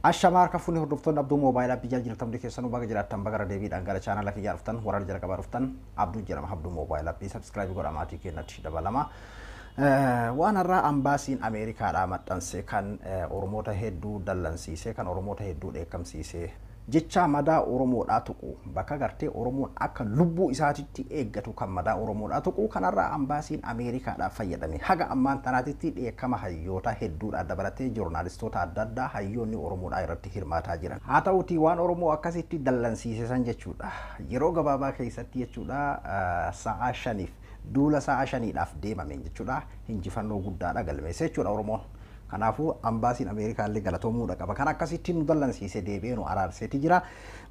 ka harka hordoftan abdu mobile moobaayilaa biyyaa jirtan hundi sanu baga baga jiraattan bagara deebiidhaan gara chaanala kiyyaa dhuftan waraana jala qabaa dhuftan abduu jedhama abduu moobaayilaa fi sabskiraayibii godha maatii keenyatti dabalama. Waan har'aa ambaasiin Ameerikaadhaa maxxanse kan Oromoota hedduu dallansiisee kan Oromoota hedduu dheekkamsiisee jecha madaa Oromoodhaa tuqu bakka gartee Oromoon akka lubbuu isaatitti eeggatu kan madaa Oromoodhaa tuqu kanarraa ambaasiin Ameerikaadhaaf fayyadame haga ammaan tanaatitti dheekkama hayyoota hedduudhaan dabalatee joornaalistoota adda addaa hayyoonni Oromoodhaa irratti hirmaataa jiran. Haa ta'uti waan Oromoo akkasitti dallansiisan jechuudha yeroo gabaabaa keessatti jechuudha sa'a shaniif duula sa'a shaniidhaaf deemame jechuudha injifannoo guddaadha galmeessa jechuudha Oromoon. Kanaafuu ambaasiin Ameerikaallee galatoomuu qaba. Kan akkasittiin nu ballansiisee deebi'ee nu araarseeti jira.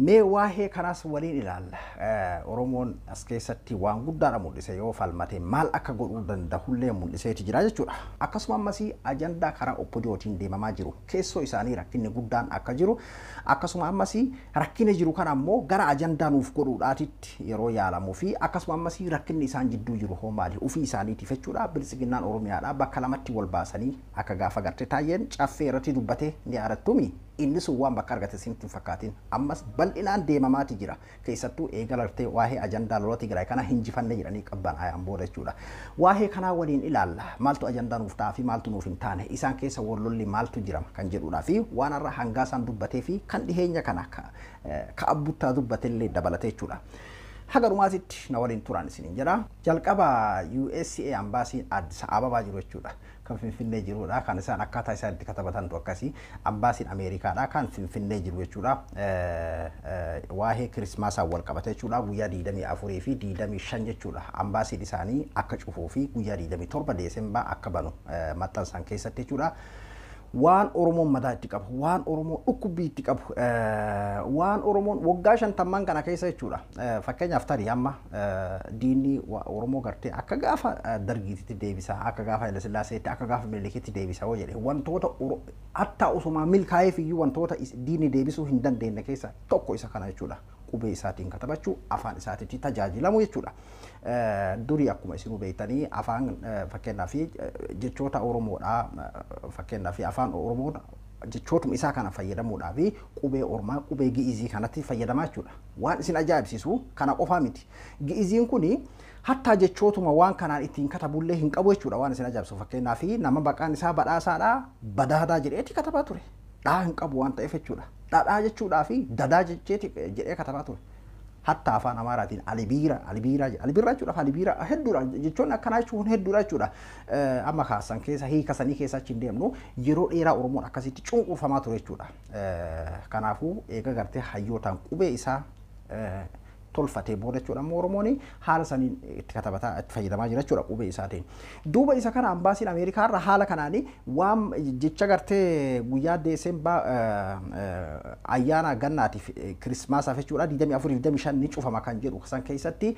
Mee waa'ee kanaas waliin ilaalla. Eh, Oromoon as keessatti waan guddaadha mul'ise yoo falmate maal akka godhuu danda'ullee mul'iseeti jira jechuudha. Akkasuma ammasii ajandaa karaa obbodootiin deemamaa jiru. Keessoo isaanii rakkinni guddaan akka jiru akkasuma ammasii rakkinni jiru kan ammoo gara ajandaa nuuf godhuudhaatitti yeroo yaalamuu fi akkasuma ammasii rakkinni isaan jidduu jiru hoo maali ofii isaaniitiif jechuudha bilisiginnaan Oromiyaadha bakka lamatti wal baasanii akka gaafa garte taayyeen caffee irratti dubbatee ni aarattumi. inni sun waan bakka argate sinitti hin ammas bal'inaan deemamaati jira keessattuu eegala waa'ee ajandaa lola Tigraay kana hinjifanne jedhanii qabban ayaan booda jechuudha. Waa'ee kanaa waliin ilaalla maaltu ajandaa nuuf ta'aa fi maaltu nuuf hin taane isaan keessa maaltu jira kan jedhudhaa fi waan irra hangaa dubbatee fi kan dhiheenya kana ka'a eh, dubbatellee dabalatee jechuudha. Hagarumaasitti na waliin turan isinin jedha. Jalqaba usa ambaasiin Addis Ababaa jiru jechuudha. kan Finfinnee jirudha. Kan isaan akkaataa isaan itti katabatantu akkasii ambaasiin Ameerikaadha kan Finfinnee jiru jechuudha. Waahee kirismaasaa wal qabate jechuudha. Guyyaa 24 fi 25 jechuudha. Ambaasiin isaanii akka cufuu fi guyyaa 27 deesembaa akka banu maxxansan keessatti jechuudha. waan Oromoon mataa itti qabu, waan oromoo dhukkubbii itti qabu, eh, waan Oromoon waggaa shantammaan kana keessa jechuudha. Eh, fakkeenyaaf tarii amma eh, diinni Oromoo gartee akka gaafa dargiitti deebisa, akka gaafa Hayilasillaaseetti, akka gaafa Miniilikitti deebisaa hoo jedhee wantoota hatta osumaa milkaa'eef iyyuu wantoota diinni deebisuu hin dandeenye keessa tokko isa kana jechuudha. Qubee isaatiin katabachuu afaan isaatiitti tajaajilamu jechuudha. durii akkuma isin hubeeytanii afaan eh, fakkeenyaa fi eh, jechoota Oromoodhaa eh, fakkeenyaa fi afaan Oromoon jechootuma isaa kana fayyadamuudhaa fi qubee Ormaa qubee Gi'izii kanatti fayyadamaa jechuudha. Waan isin ajaa'ibsiisu kana qofaa miti. Gi'iziin kunii hattaa jechootuma waan kanaan ittiin katabullee hin qabu jechuudha waan isin ajaa'ibsu fakkeenyaa fi nama baqaan isaa badhaasaadhaa badaadaa jedheeti katabaa ture. Dhaa hin qabu waan ta'eef jechuudha. Dhadhaa jechuudhaa dadaa jedhee katabaa ture. hatta afaan Amaaraatiin alibiira alibiira alibiira jechuudhaaf alibiira hedduudha jechoonni akkanaa jechuun hedduudha jechuudha amma kaasan keessa hiika sanii keessa achiin deemnu yeroo dheeraa Oromoon akkasitti cunqufamaa ture jechuudha kanaafuu eega gartee hayyootaan qubee isaa tolfatee booda jechuudha amma Oromoon haala saniin itti katabataa itti fayyadamaa jira jechuudha qubee isaatiin. Duuba isa kana ambaasiin Ameerikaa irra haala kanaan waan jecha gartee guyyaa deesembaa ayyaana gannaatiif kirismaasaaf jechuudha 24-25 ni cufama kan jedhu san keessatti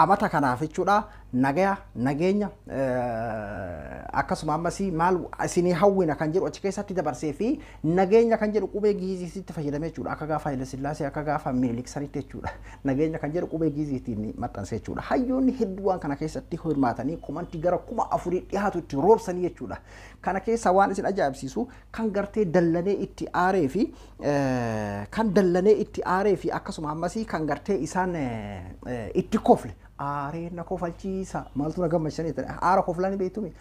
amata kanaaf jechuudha nagaya nageenya eh, akkasuma ammas maal isinii hawwina kan jedhu achi keessatti dabarsee fi nageenya kan jedhu qubee giiziisitti fayyadamee jechuudha akka gaafa Haayilasillaasee akka gaafa Minilik sanitti jechuudha nageenya kan jedhu qubee giiziitiin maxxanse jechuudha hayyoonni hedduuwwan kana keessatti hirmaatanii komantii gara kuma afurii dhiyaatu itti roobsanii jechuudha kana keessa waan isin ajaa'ibsiisu kan gartee dallanee itti aaree fi eh, kan dallanee itti aaree fi akkasuma ammas kan gartee isaan eh, itti kofle arena kofalchisa maaltu na gammachanii jedhe aara koflaan beektume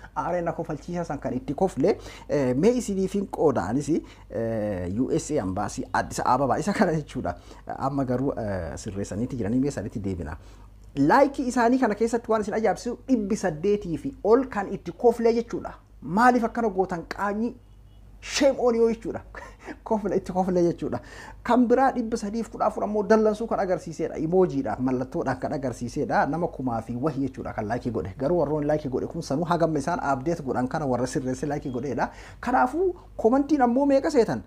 san kan itti kofle eh, mee isinii fi qoodaanis eh, USA ambaasii Addis Ababaa isa kana jechuudha amma garuu eh, sirreessaniitti jiranii mee sanitti deebina. Laayikii isaanii kana keessatti waan isin ajaa'ibsiisu dhibbi saddeetii fi ol kan itti koflee jechuudha maaliif akkana gootan shame sheemooniyoo jechuudha. itti Koofna jechuudha. Kan biraa dhibba sadiif kudha afur ammoo dallansuu kan agarsiiseedha. Imoojiidha mallattoodha kan agarsiiseedha. Nama kumaa fi wahi jechuudha kan laayikii godhe. Garuu warroon laayikii godhe kun sanuu hagamma isaan abdeet godhan kana warra sirreesse laayikii godheedha. Kanaafuu komantiin ammoo meeqa seetan?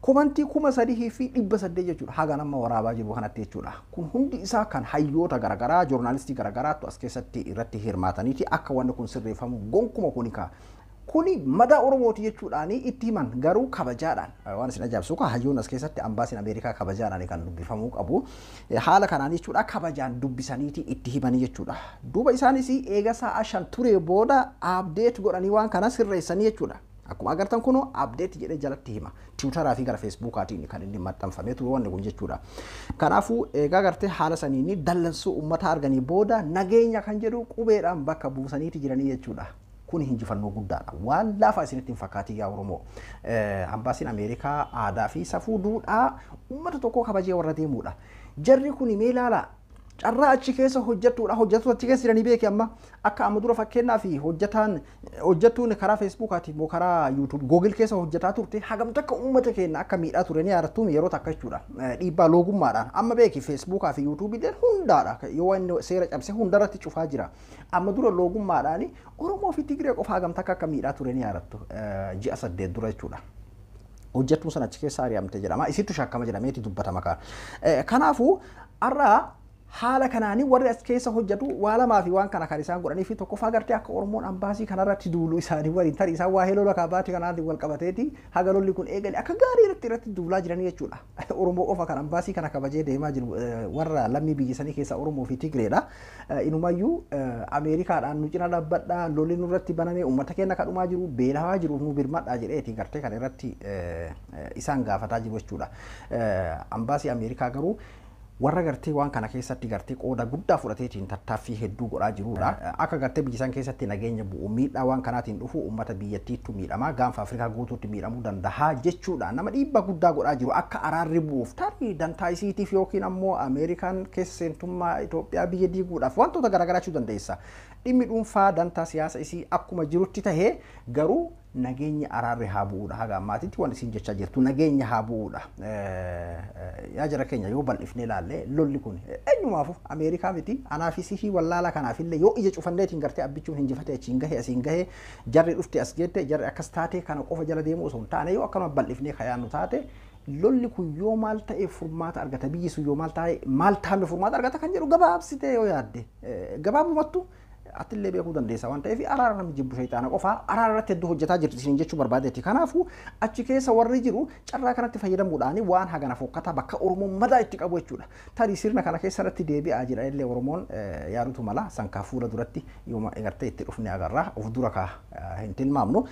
Komantii kuma sadii fi dhibba saddeet jechuudha. Haga nama waraabaa jiru kanatti jechuudha. Kun hundi isaa kan hayyoota garaagaraa joornaalistii garaagaraatu as keessatti irratti hirmaataniiti akka wanni kun sirreeffamu gonkuma kunikaa. kuni madaa Oromooti jechuudhaanii itti himan garuu kabajaadhaan waan isin ajaa'ibsu hayyoon as keessatti ambaasiin Ameerikaa kabajaadhaan kan dubbifamuu qabu eh, haala kanaan jechuudha kabajaan dubbisaniiti itti himanii jechuudha. Duuba isaanis eega sa'a shan ture booda abdeet godhanii waan kana sirreessanii jechuudha. Akkuma agartan abdeet jalatti hima. Tiwutaraa fi gara feesbuukaatiin kan inni maxxanfamee kun jechuudha. Kanaafuu eegaa agartee haala saniin dallansuu uummataa arganii booda nageenya kan jedhu qubeedhaan bakka buusaniiti jiranii jechuudha. kun hinjifannoo guddaadha waan lafa isinitti hin yaa Oromoo eh, ambaasiin Ameerikaa aadaa fi safuu duudhaa uummata tokkoo kabajee warra deemudha jarri kun mee laala? carraa achi keessa hojjetuudha hojjetu achi keessa jiranii beeki amma akka amma dura fakkeenyaa fi hojjetaan hojjettuun karaa feesbuukaati moo karaa yuutuub googil keessa hojjataa turte hagamta uummata keenya akka miidhaa ture ni yeroo takka jechuudha eh, dhiibbaa loogummaadhaan amma beeki feesbuukaa fi yuutuubii hundaadha yoo inni seera cabse hundarratti cufaa jira amma dura oromoo fi tigree akka miidhaa ture ni eh, ji'a saddeet dura jechuudha. hojjettuun sana achi keessa ari'amte jedhama isittu shakkama haala kanaanii warri as keessa hojjetu waa fi waan kana kan isaan godhanii fi tokkoffaa gartee akka Oromoon ambaasii kanarratti duulu isaanii waliin tarii isaan waa heelola kaabaati kanaatiin wal qabateeti haga lolli kun eegali akka gaarii irratti irratti duulaa jiranii jechuudha. Oromoo qofa kan ambaasii kana kabajee deemaa jiru eh, warra lammii biyyisanii keessaa Oromoo fi Tigreedha. Eh, inumayyuu eh, Ameerikaadhaan nu cina dhabbadhaa lolli nurratti banamee uummata keenya kadhumaa jiru beelawaa jiru nu birmadhaa jedheeti gartee kana irratti isaan gaafataa jiru jechuudha. Ambaasii Ameerikaa garuu warra gartee waan kana keessatti gartee qooda guddaa fudhateetiin tattaaffii hedduu godhaa jirudha. Akka gartee biyya keessatti nageenya bu'u miidhaa waan kanaatiin dhufu uummata biyyattiitu miidhama gaanfa Afrikaa guutuutti miidhamuu danda'a jechuudha. Nama dhiibbaa guddaa godhaa jiru akka araarri bu'uuf tarii dantaa isiitiif yookiin ammoo Ameerikaan keessa seentummaa Itoophiyaa biyya diiguudhaaf wantoota garaagaraa dandeessa. Dhimmi dhuunfaa dantaa siyaasa isii akkuma jirutti tahee garuu nageenya araarri haa bu'uudha hagaa maatiitti waan isiin jechaa jirtu nageenya haa bu'uudha. Yaa jara keenya yoo bal'ifnee ilaalle lolli kun eenyumaafu Ameerikaa miti anaafisii wallaala kanaafillee yoo ija cufanneetiin gartee abbichuun hin jifate achiin gahee asiin gahee jarri dhufte as jeette jarri akkas taate kana qofa jala deemu osoo hin taane yoo akkanuma bal'ifnee kayaannu taate lolli kun yoo maal ta'e furmaata argata biyyi sun yoo maal ta'e maal taame furmaata argata kan jedhu gabaabsitee yoo yaadde gabaabumattu. atiillee beekuu dandeessa waan ta'eef araara namni jibbu shayitaana qofaa araarratti hedduu hojjetaa jirti isin jechuu barbaadeetti. Kanaafuu achi keessa warri jiru carraa kanatti fayyadamuudhaan waan hagana fokkataa bakka Oromoon madaa itti qabu jechuudha. Tarii sirna kana keessatti deebi'aa jira illee Oromoon yaadutu mala sankaa fuula duratti yooma egartee itti dhufne agarra of dura kaa hin tilmaamnu.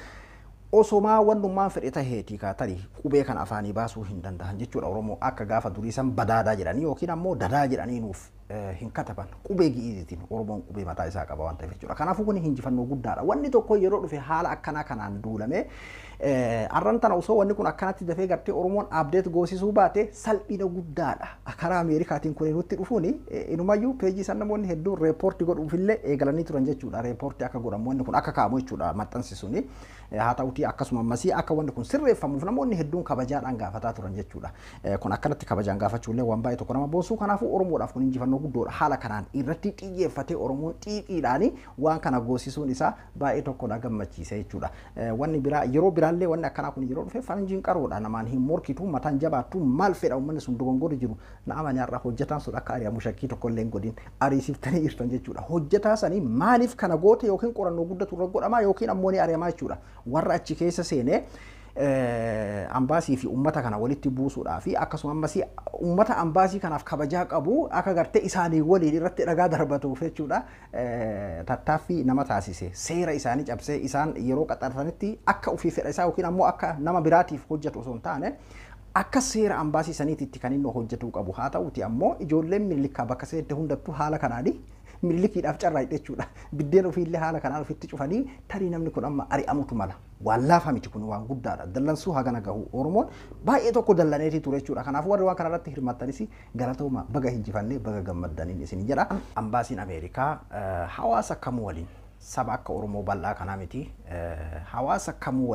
osomaa wannummaan fedhe taheeti kaatani qubee kan afaanii baasuu hin danda'an jechuudha Oromoo akka gaafa durii san badaadaa jedhanii yookiin ammoo dadaa jedhanii nuuf Eh, hin kataban qubee gi'iitiin oromoon qubee mataa isaa qaba waan ta'eef jechuudha. Kanaafuu kun hinjifannoo guddaadha. Wanni tokko yeroo dhufe haala akkanaa kanaan duulame eh, arran wanni kun akkanatti dafee gartee oromoon abdeet goosisuu guddaadha. Karaa Ameerikaatiin kun eh, namoonni hedduun reepoortii eegalanii turan jechuudha. Reepoortii akka godhamu wanni kun akka kaamu jechuudha maxxansisuuni. Haa ta'utii akkasuma ammasii akka wanni kun sirreeffamuuf namoonni hedduun kabajaadhaan gaafataa turan Kun tokko kun guddoodha haala kanaan irratti xiyyeeffatee oromoon xiixiidhaan waan kana goosisuun isaa baay'ee tokko na gammachiisa jechuudha. Wanni biraa yeroo biraallee wanni akkanaa kun yeroo dhufe faranjiin qaroodha namaan hin morkitu mataan jabaattu maal fedha uummanni sun dogongori jiru na na'ama nyaarraa hojjetaan sun akka ariyaa mushakkii tokkollee hin godhin ariisiftanii jirtan jechuudha. Hojjetaa sanii maaliif kana goote yookiin qorannoo guddatu irra godhamaa yookiin ammoo ni ariyamaa jechuudha. Warra achi keessa seenee Eh, ambaasii fi uummata kana walitti buusuudhaa fi akkasumas uummata ambaasii kanaaf kabajaa qabu akka gartee isaanii waliin irratti dhagaa darbatuuf jechuudha eh, tattaaffii nama taasise seera isaanii cabsee isaan yeroo qaxartanitti akka ofii fedha isaa yookiin ammoo akka nama biraatiif hojjetu osoo hin taane akka seera ambaasii saniititti kan inni hojjetuu qabu haa ta'uti ammoo ijoolleen milikaa bakka seedde haala kanaanii millikiidhaaf carraa'idha jechuudha. Biddeen ofiillee haala kanaan ofitti cufanii tarii namni kun amma ari'amutu mala. Waan laafa miti kun waan guddaadha. Dallansuu hagana gahu Oromoon baay'ee tokko dallaneeti ture jechuudha. Kanaafuu warri waan kanarratti hirmattanis galatooma baga hinjifannee baga gammaddaniin isin jedha. Ambaasiin Ameerikaa eh, hawaasa kamuu waliin saba akka Oromoo bal'aa kanaa miti eh, hawaasa kamuu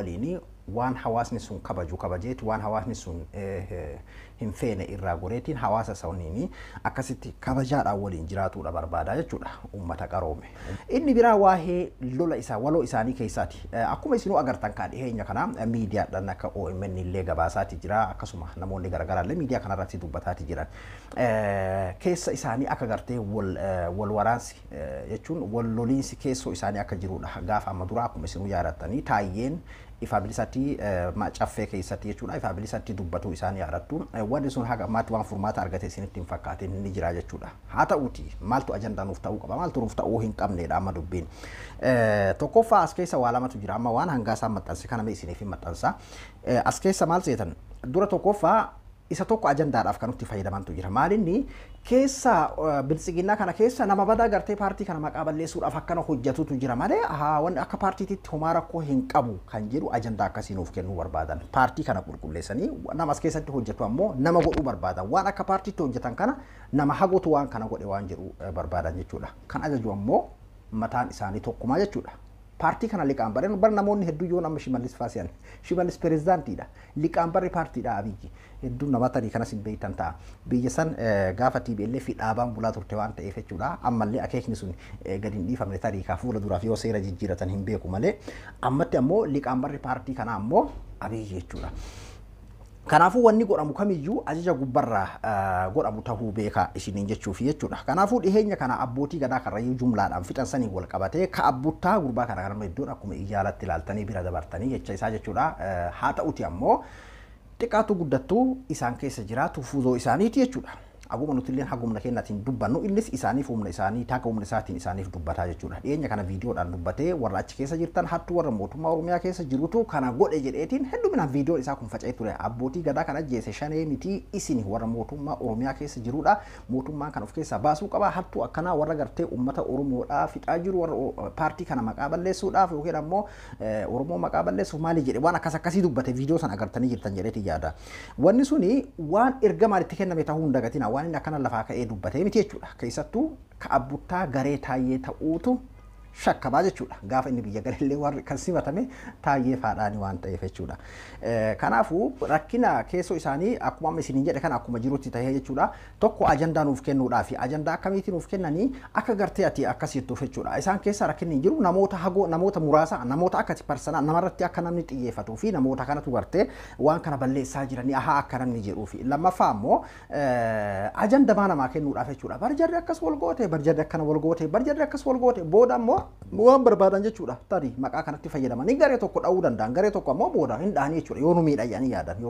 waan hawaasni sun kabaju kabajeeti waan hawaasni sun eh, eh, hin feene irraa goreetiin hawaasa saniin akkasitti kabajaadhaan waliin jiraatudha barbaada jechuudha uummata qaroome. Inni biraa waa'ee lola isaa waloo isaanii keessaati. Eh, akkuma isinuu agartan kan dhiyeenya kana miidiyaadhaan akka OMN illee gabaasaati jira akkasuma namoonni garagaraallee miidiyaa kanarratti dubbataati jiran. Keessa isaanii akka gartee wal waraansi jechuun wal loliinsi keessoo isaanii akka jirudha. Gaafa amma duraa akkuma isinuu yaadattanii taayyeen ifaa bilisaatti eh, caffee keessatti jechuudha ifaa bilisatti dubbatuu isaanii yaadattu eh, wanti sun haga waan furmaata argate isinitti hin fakkaate ni jira jechuudha haa ta'uuti maaltu ajandaa nuuf ta'uu qaba maaltu nuuf ta'uu hin qabneedha amma dubbiin eh, tokkoffaa as keessa waa lamatu waan hangaasaa isaa maxxanse kana mee isiniif as keessa maal seetan dura tokkoffaa isa tokko ajandaadhaaf kan itti fayyadamantu jira. Maalinni keessa bilisiginnaa kana keessa nama badaa gartee paartii kana maqaa balleessuudhaaf akkana hojjetutu jira malee wanti akka paartiititti homaa rakkoo hin qabu kan jedhu ajandaa akkasii nuuf kennuu barbaadan. Paartii kana qulqulleessanii nama as keessatti hojjetu ammoo nama godhuu barbaadan. Waan akka paartiitti hojjetan kana nama hagotu waan kana godhe waan jedhu barbaadan jechuudha. Kan ajaju ammoo mataan isaanii tokkumaa jechuudha. paartii kana liqaanbareen bara namoonni hedduu yoo nama shimallis faasiyan shimallis pireezidaantiidha liqaanbarri paartiidha abiyyi hedduu namatanii kanas hin beektan ta'a biyya san gaafa TBL fi dhaabaan bulaa turte waan ta'eef jechuudha ammallee akeekni sun gadi hin dhiifamne tariikaa fuula duraaf yoo seera jijjiiratan hin beeku malee ammatti ammoo liqaanbarri paartii kanaa ammoo abiyyi jechuudha. Kanaafuu wanni godhamu kamiyyuu ajaja gubbarraa godhamu tahuu beeka isiniin jechuufii jechuudha. Kanaafuu dhiheenya kana abbootii gadaa karrayyuu jumlaadhaan fixansanii wal qabatee abbuttaa gurbaa kana garma iddoon akkuma ijaalatti ilaaltanii bira dabartanii jecha isaa jechuudha. Haa ta'uti ammoo xiqqaatu guddattuu isaan keessa jiraatu fuuzoo isaaniiti jechuudha. Aguma nuti illee humna keenyatiin dubbannu innis isaaniif humna isaanii taa'a humna isaatiin isaaniif dubbataa jechuudha. Dhiyeenya kana viidiyoodhaan dubbatee warra achi keessa jirtan warra mootummaa Oromiyaa keessa jirutu kana godhe jedheetiin hedduminaan viidiyoon isaa kun ture. Abbootii gadaa kana jeese shanee miti isin warra mootummaa Oromiyaa keessa Mootummaan kan of keessaa baasuu qaba. akkanaa warra gartee Oromoodhaa jiru e, paartii kana maqaa balleessuudhaaf yookiin ammoo e, Oromoo maqaa jedhe dubbate jirtan Wanni suni waan akkana lafaa ka'ee dubbatee miti jechuudha keessattuu ka abbuttaa garee taayee ta'uutu shakkabaa jechuudha. Gaafa inni biyya galallee warri kan simatame taayee waan ta'eef jechuudha. Eh, kanaafuu rakkina keessoo isaanii akkuma amma isiniin jedhe kana akkuma jirutti jechuudha. Tokko ajandaa nuuf kennuudhaa fi ajandaa nuuf kennanii akka ati jechuudha. Isaan jiru namoota muraasa namoota akka parsanaa namarratti akka namni xiyyeeffatuu fi namoota kanatu gartee waan kana balleessaa jiranii ahaa akka namni jedhuu fi lammaffaa immoo eh, kennuudhaaf jechuudha. Barjarri akkana wal waan barbaadan jechuudha tarii maqaa kanatti fayyadamani garee tokko dha'uu danda'an garee tokko ammoo booda hin dha'anii jechuudha yoo nu miidha yaadan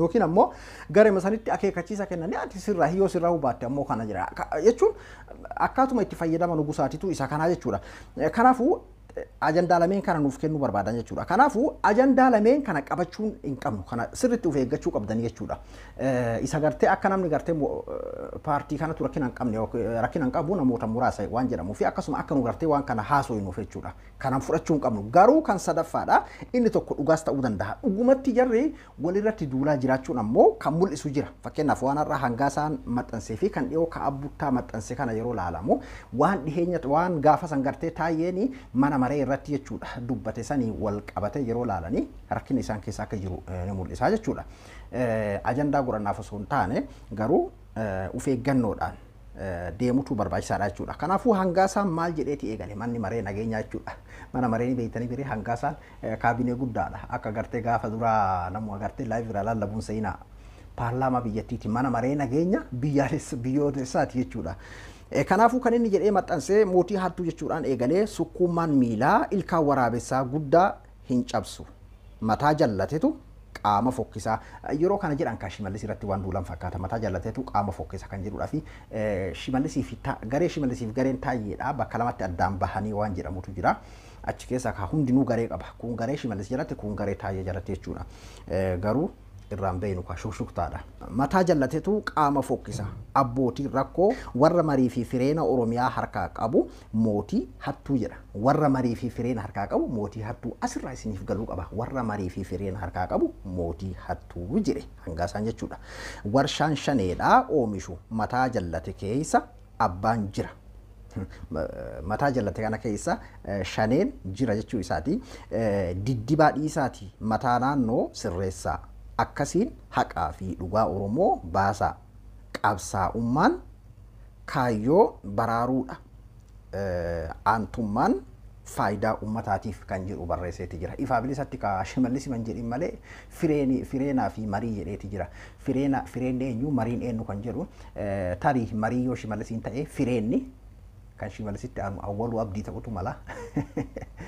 yookiin ammoo garee masanitti akeekkachiisa kennanii ati sirraa hiyyoo sirraa hubaatte ammoo kana jira jechuun akkaatuma itti fayyadaman gusaatitu isa kanaa jechuudha kanaafuu ajandaa lameen kana nuuf kennuu barbaadan jechuudha. Kanaafuu ajandaa lameen kana qabachuun hin qabnu kana sirriitti of eeggachuu qabdan jechuudha. Isa gartee akka namni gartee paartii kanatu rakkina hin qabne rakkina hin qabu namoota muraasa waan jedhamuu fi akkasuma akka nu gartee waan kana haasofnuuf jechuudha. Kanaan fudhachuu hin qabnu garuu kan sadaffaadha inni tokko dhugaas ta'uu danda'a. Dhugumatti jarri walirratti duulaa jiraachuun ammoo kan mul'isu jira. Fakkeenyaaf waan har'a hangaasaan maxxansee fi kan dhiyoo ka'aa buttaa maxxansee kana yeroo laalamu waan dhiheenya waan gaafa san gartee taayeen mana maree irratti jechuudha dubbate sanii wal qabate yeroo laalanii rakkina isaan keessaa akka jiru ni mul'isa jechuudha. Ajandaa gorannaaf osoo hin taane garuu of eeggannoodhaan deemutu barbaachisaadha jechuudha. Kanaafuu hangaasaan maal jedheeti eegale manni maree nageenya jechuudha. Mana maree beektanii biree hangaasaan kaabinee guddaadha. Akka gartee gaafa duraa namoota agartee laayiv irraa lallabuun seenaa paarlaamaa biyyattiiti. Mana maree nageenya biyyaalessa biyyootessaati jechuudha. Eh, kanaafuu kan inni jedhee maxxansee mootii hattuu jechuudhaan eegalee sukkuummaan miilaa ilkaan waraabessaa guddaa hin cabsu. Mataa jallatetu qaama fokkisaa eh, yeroo kana jedhan kan shimallis irratti waan duulan fakkaata mataa jallateetu qaama fokkisa kan jedhudhaa fi eh, shimallisiif garee shimallisiif gareen bakka lamatti addaan bahanii waan jedhamutu jira. Achi keessaa hundinuu garee qaba kun garee shimallis jalatti kun garee taayyee jalatti garuu. irraan beenu shukshuktaadha. Mataa jallatetu qaama fokkisa. Abbootii rakkoo warra marii fi fireena Oromiyaa harkaa qabu mootii hattuu jedha. Warra marii fi fireena harkaa qabu mootii hattuu asirraa isiniif galuu qaba. Warra marii fi fireena harkaa qabu mootii hattuu jire hangaa jechuudha. Warshaan shaneedhaa oomishu mataa jallate keessa abbaan jira. mataa jallate kana keessa eh, shaneen jira jechuu isaati. Eh, Diddibaa dhiisaati mataa naannoo sirreessaa. akkasiin haqaa fi dhugaa Oromoo baasaa qabsaa'ummaan kaayyoo baraaruudha. Aantummaan faayidaa uummataatiif kan jedhu barreesseeti jira. Ifaaf bilisatti kaa shimallis man malee fireenaa fi marii jedheeti jira. eenyu mariin eenyu kan jedhu tarii marii yoo shimallisiin ta'e fireenni kan shimallisitti awwaluu abdii ta'utu mala.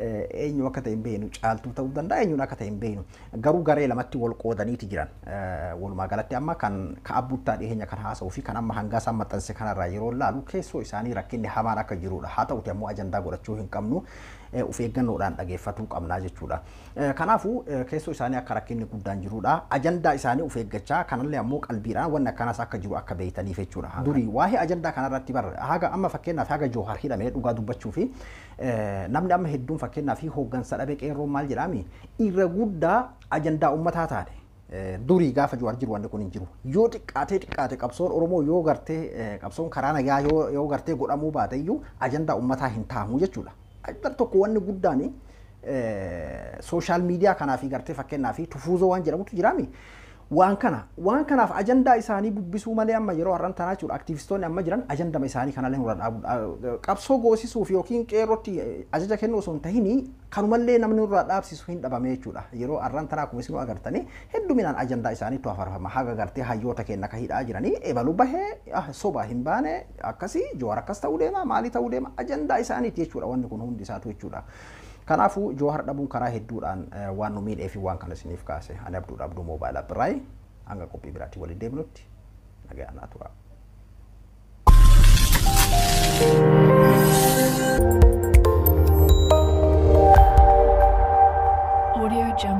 eenyu akka ta'e hin beenu caaltuu ta'uu danda'a eenyuun akka ta'e hin beenu garuu garee lamatti wal qoodaniiti jiran walumaa galatti amma kan ka ka'abbuuttaa dhiyeenya kan haasa'uu fi kan amma hangaa isaan maxxanse kanarraa yeroo laalu keessoo isaanii rakkinni hamaan akka jirudha haa ta'uti ammoo ajandaa godhachuu hin qabnu. Ufeggannoodhaan eh, eeggannoodhaan dhageeffatuu qabnaa jechuudha. Eh, kanaafuu eh, keessoo isaanii akka rakkinni guddaan jiruudha Ajandaa isaanii of kanallee ammoo qalbiidhaan waan akkanaas akka jiru akka beeytaniif jechuudha. Durii waa'ee ajandaa kanarratti bara haga amma fakkeenyaaf haga joohar hidhamee dhugaa dubbachuu fi namni amma hedduun fakkeenyaaf hooggansa dhabee qeerroon maal jedhami irra guddaa ajandaa uummataa taate. durii gaafa jiru jiru waan kun hin jiru yoo xiqqaatee xiqqaate qabsoon oromoo yoo gartee qabsoon karaa nagaa yoo gartee godhamuu baate iyyuu ajandaa ummataa hin jechuudha. Agar tokko wanni guddaan eh, social media kanaa fi gartee fakkeenyaa fi tufuuzoo waan jedhamutu jiraami. waan kana waan kanaaf ajandaa isaanii bubbisuu malee amma yeroo har'an tanaa jechuudha aktiivistoonni amma jiran ajandama isaanii kanallee nurra dhaabu qabsoo goosisuuf yookiin qeerrootti ajaja kennu osoo hin ta'in kanumallee namni nurra dhaabsisu hin dhabame jechuudha yeroo har'an tanaa kunis nu agartanii hedduminaan ajandaa isaanii isaaniitu afarfama haga gartee hayyoota kenna keenna hidhaa jiranii ebalu bahee soba hin baane akkasii jowar akkas ta'uu deema maalii ta'uu deema ajandaa isaaniiti jechuudha wanni kun hundi isaatu jechuudha. Kanaafuu Joohar dhabuun karaa hedduudhaan eh, waan nu miidhee fi waan kana isiniif kaase ani abduu dhabduu mobile biraa'e hanga qophii biraatti waliin deemnutti nagaa naa